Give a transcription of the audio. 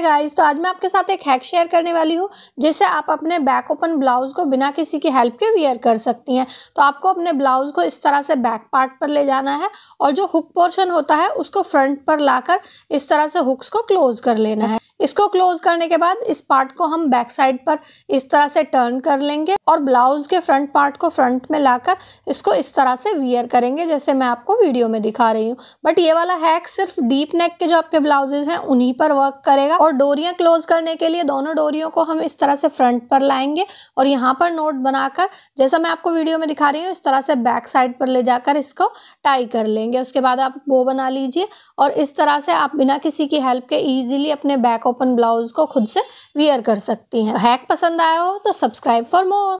hi guys तो आज मैं आपके साथ एक हैक शेयर करने वाली हूँ जिससे आप अपने बैक ओपन ब्लाउज़ को बिना किसी की हेल्प के वियर कर सकती हैं तो आपको अपने ब्लाउज़ को इस तरह से बैक पार्ट पर ले जाना है और जो हुक पोर्शन होता है उसको फ्रंट पर लाकर इस तरह से हुक्स को क्लोज कर लेना है इसको क्लोज करने के बाद इस पार्ट को हम बैक साइड पर इस तरह से टर्न कर लेंगे और ब्लाउज के फ्रंट पार्ट को फ्रंट में लाकर इसको इस तरह से वियर करेंगे जैसे मैं आपको वीडियो में दिखा रही हूँ बट ये वाला हैक सिर्फ डीप नेक के जो आपके ब्लाउजेज हैं उन्हीं पर वर्क करेगा और डोरियाँ क्लोज करने के लिए दोनों डोरियों को हम इस तरह से फ्रंट पर लाएंगे और यहाँ पर नोट बनाकर जैसा मैं आपको वीडियो में दिखा रही हूँ इस तरह से बैक साइड पर ले जाकर इसको टाई कर लेंगे उसके बाद आप वो बना लीजिए और इस तरह से आप बिना किसी की हेल्प के ईजिली अपने बैक ओपन ब्लाउज को खुद से वियर कर सकती हैं हैक पसंद आया हो तो सब्सक्राइब फॉर मोर